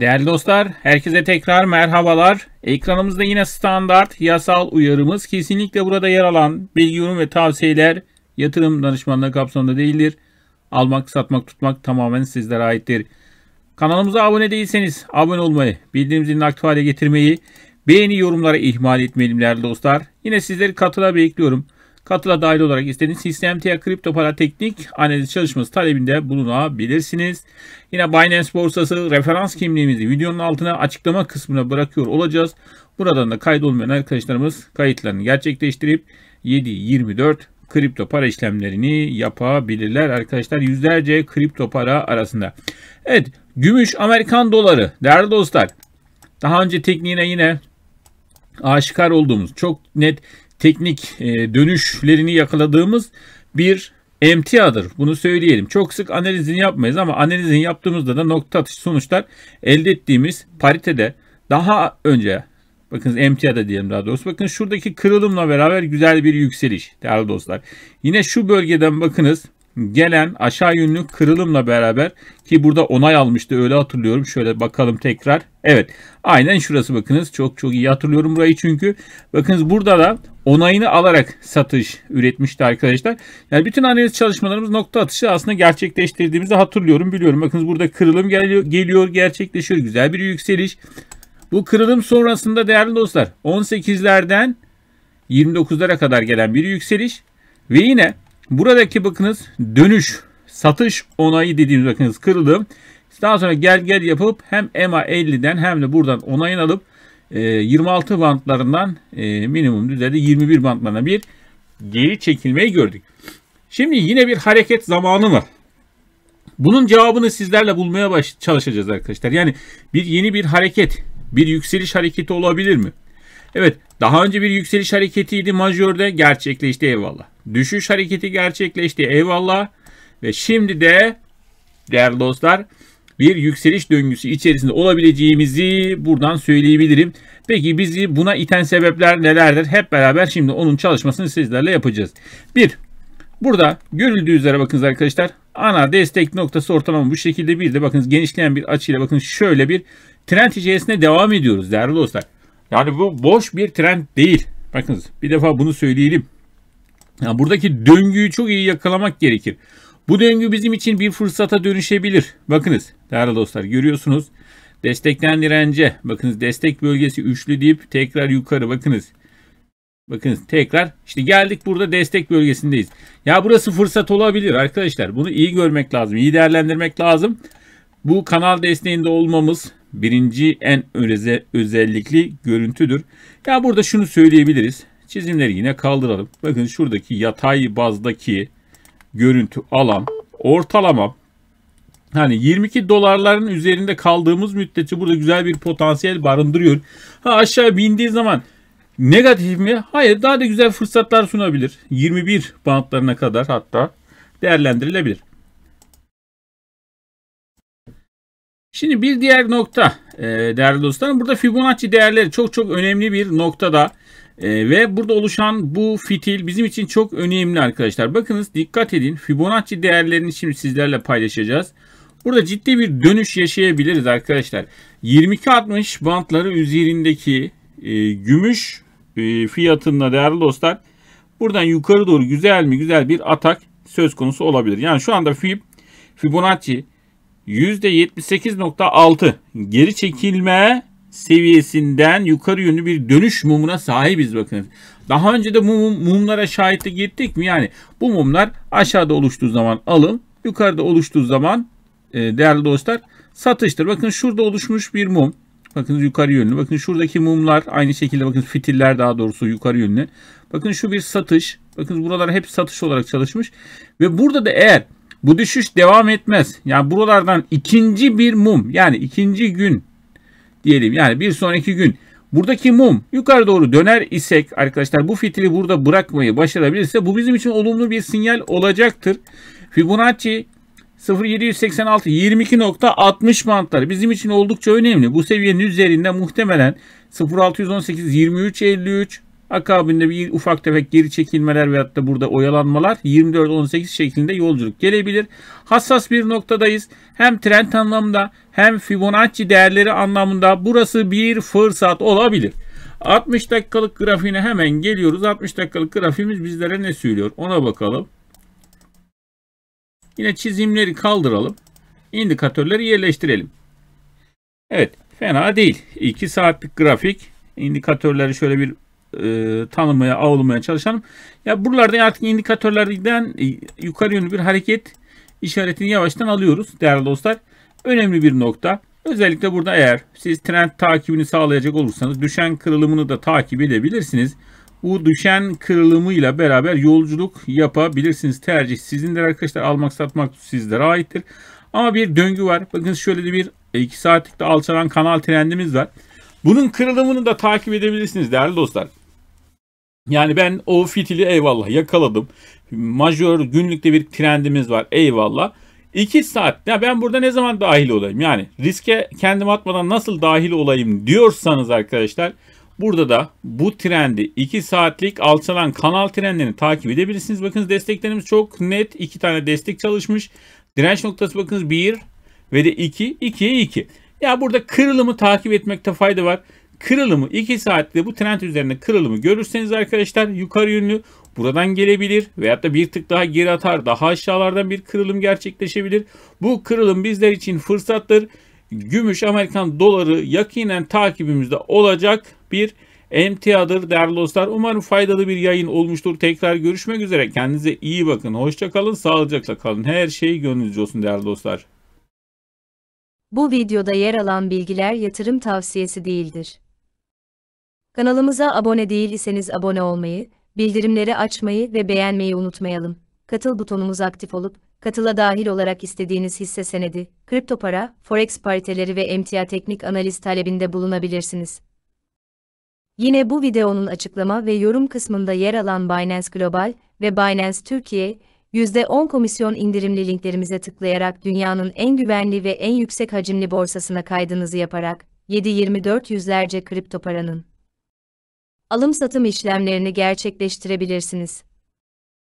Değerli dostlar, herkese tekrar merhabalar. Ekranımızda yine standart yasal uyarımız. Kesinlikle burada yer alan bilgi, yorum ve tavsiyeler yatırım danışmanlığı kapsamında değildir. Almak, satmak, tutmak tamamen sizlere aittir. Kanalımıza abone değilseniz abone olmayı, bildirim zilini aktif hale getirmeyi, beğeni yorumlara ihmal etmeyelim değerli dostlar. Yine sizleri katıla bekliyorum. Katıla dahil olarak istediğiniz CCMT'ye kripto para teknik analiz çalışması talebinde bulunabilirsiniz. Yine Binance borsası referans kimliğimizi videonun altına açıklama kısmına bırakıyor olacağız. Buradan da kaydolmayan arkadaşlarımız kayıtlarını gerçekleştirip 7.24 kripto para işlemlerini yapabilirler arkadaşlar. Yüzlerce kripto para arasında. Evet gümüş Amerikan doları değerli dostlar. Daha önce tekniğine yine aşikar olduğumuz çok net teknik e, dönüşlerini yakaladığımız bir emtiadır. Bunu söyleyelim. Çok sık analizini yapmayız ama analizini yaptığımızda da nokta atışı sonuçlar elde ettiğimiz paritede daha önce bakınız emtiada diyelim daha doğrusu. Bakın şuradaki kırılımla beraber güzel bir yükseliş değerli dostlar. Yine şu bölgeden bakınız gelen aşağı yönlü kırılımla beraber ki burada onay almıştı öyle hatırlıyorum. Şöyle bakalım tekrar. Evet aynen şurası bakınız çok çok iyi hatırlıyorum burayı çünkü. Bakınız burada da onayını alarak satış üretmişti arkadaşlar. Yani bütün analiz çalışmalarımız nokta atışı aslında gerçekleştirdiğimizi hatırlıyorum biliyorum. Bakınız burada kırılım geliyor, geliyor gerçekleşiyor. Güzel bir yükseliş. Bu kırılım sonrasında değerli dostlar 18'lerden 29'lara kadar gelen bir yükseliş. Ve yine buradaki bakınız dönüş satış onayı dediğimiz bakınız kırılım. Daha sonra gel gel yapıp hem EMA 50'den hem de buradan onayını alıp 26 ee, bantlarından e, minimum düzeyde 21 bantlarına bir geri çekilmeyi gördük. Şimdi yine bir hareket zamanı var. Bunun cevabını sizlerle bulmaya baş çalışacağız arkadaşlar. Yani bir yeni bir hareket, bir yükseliş hareketi olabilir mi? Evet, daha önce bir yükseliş hareketiydi majörde gerçekleşti eyvallah. Düşüş hareketi gerçekleşti eyvallah. Ve şimdi de değerli dostlar bir yükseliş döngüsü içerisinde olabileceğimizi buradan söyleyebilirim. Peki bizi buna iten sebepler nelerdir? Hep beraber şimdi onun çalışmasını sizlerle yapacağız. 1. Burada görüldüğü üzere bakınız arkadaşlar ana destek noktası ortalama bu şekilde bir de bakınız genişleyen bir açıyla bakın şöyle bir trend içerisinde devam ediyoruz değerli dostlar. Yani bu boş bir trend değil. Bakınız bir defa bunu söyleyelim. Yani buradaki döngüyü çok iyi yakalamak gerekir. Bu döngü bizim için bir fırsata dönüşebilir. Bakınız değerli dostlar görüyorsunuz. Destekten dirence. Bakınız destek bölgesi üçlü deyip tekrar yukarı bakınız. Bakınız tekrar işte geldik burada destek bölgesindeyiz. Ya burası fırsat olabilir arkadaşlar. Bunu iyi görmek lazım. iyi değerlendirmek lazım. Bu kanal desteğinde olmamız birinci en öze, özellikli görüntüdür. Ya burada şunu söyleyebiliriz. Çizimleri yine kaldıralım. Bakın şuradaki yatay bazdaki görüntü alan ortalama Hani 22 dolarların üzerinde kaldığımız müddetçe burada güzel bir potansiyel barındırıyor. Ha aşağı bindiği zaman negatif mi? Hayır daha da güzel fırsatlar sunabilir. 21 bantlarına kadar hatta değerlendirilebilir. Şimdi bir diğer nokta e, değerli dostlarım. Burada Fibonacci değerleri çok çok önemli bir noktada. E, ve burada oluşan bu fitil bizim için çok önemli arkadaşlar. Bakınız dikkat edin Fibonacci değerlerini şimdi sizlerle paylaşacağız. Burada ciddi bir dönüş yaşayabiliriz arkadaşlar. 22.60 bantları üzerindeki e, gümüş e, fiyatında değerli dostlar buradan yukarı doğru güzel mi güzel bir atak söz konusu olabilir. Yani şu anda Fib, Fibonacci %78.6 geri çekilme seviyesinden yukarı yönlü bir dönüş mumuna sahibiz bakın. Daha önce de mum, mumlara şahitlik ettik mi? Yani bu mumlar aşağıda oluştuğu zaman alım, yukarıda oluştuğu zaman e, değerli dostlar satıştır. Bakın şurada oluşmuş bir mum. Bakın yukarı yönlü. Bakın şuradaki mumlar aynı şekilde bakın fitiller daha doğrusu yukarı yönlü. Bakın şu bir satış. Bakın buralar hep satış olarak çalışmış. Ve burada da eğer bu düşüş devam etmez. Yani buralardan ikinci bir mum yani ikinci gün diyelim. Yani bir sonraki gün buradaki mum yukarı doğru döner isek arkadaşlar bu fitili burada bırakmayı başarabilirse bu bizim için olumlu bir sinyal olacaktır. Fibonacci 0786 22.60 bantları bizim için oldukça önemli. Bu seviyenin üzerinde muhtemelen 0618 2353 Akabinde bir ufak tefek geri çekilmeler veyahut da burada oyalanmalar 24-18 şeklinde yolculuk gelebilir. Hassas bir noktadayız. Hem trend anlamında hem Fibonacci değerleri anlamında burası bir fırsat olabilir. 60 dakikalık grafiğine hemen geliyoruz. 60 dakikalık grafiğimiz bizlere ne söylüyor ona bakalım. Yine çizimleri kaldıralım. İndikatörleri yerleştirelim. Evet fena değil. 2 saatlik grafik. İndikatörleri şöyle bir e, tanımaya, avlamaya çalışalım. Ya buralarda artık indikatörlerden e, yukarı yönlü bir hareket işaretini yavaştan alıyoruz değerli dostlar. Önemli bir nokta. Özellikle burada eğer siz trend takibini sağlayacak olursanız düşen kırılımını da takip edebilirsiniz. Bu düşen kırılımıyla beraber yolculuk yapabilirsiniz. Tercih sizindir arkadaşlar. Almak satmak sizlere aittir. Ama bir döngü var. Bakın şöyle de bir 2 e, saatlikte alçalan kanal trendimiz var. Bunun kırılımını da takip edebilirsiniz değerli dostlar. Yani ben o fitili eyvallah yakaladım. Majör günlükte bir trendimiz var eyvallah. 2 saat ya ben burada ne zaman dahil olayım? Yani riske kendim atmadan nasıl dahil olayım diyorsanız arkadaşlar burada da bu trendi 2 saatlik alçalan kanal trendini takip edebilirsiniz. Bakınız desteklerimiz çok net. 2 tane destek çalışmış. Direnç noktası bakınız 1 ve de 2. 2'ye 2. Ya burada kırılımı takip etmekte fayda var kırılımı 2 saatte bu trend üzerinde kırılımı görürseniz arkadaşlar yukarı yönlü buradan gelebilir veyahut da bir tık daha geri atar daha aşağılardan bir kırılım gerçekleşebilir. Bu kırılım bizler için fırsattır. Gümüş Amerikan doları yakinen takibimizde olacak bir emtiadır değerli dostlar. Umarım faydalı bir yayın olmuştur. Tekrar görüşmek üzere. Kendinize iyi bakın. Hoşça kalın. Sağlıcakla kalın. Her şey gönlünüzce olsun değerli dostlar. Bu videoda yer alan bilgiler yatırım tavsiyesi değildir. Kanalımıza abone değilseniz abone olmayı, bildirimleri açmayı ve beğenmeyi unutmayalım. Katıl butonumuz aktif olup, katıla dahil olarak istediğiniz hisse senedi, kripto para, forex pariteleri ve emtia teknik analiz talebinde bulunabilirsiniz. Yine bu videonun açıklama ve yorum kısmında yer alan Binance Global ve Binance Türkiye, %10 komisyon indirimli linklerimize tıklayarak dünyanın en güvenli ve en yüksek hacimli borsasına kaydınızı yaparak, 7-24 yüzlerce kripto paranın alım-satım işlemlerini gerçekleştirebilirsiniz.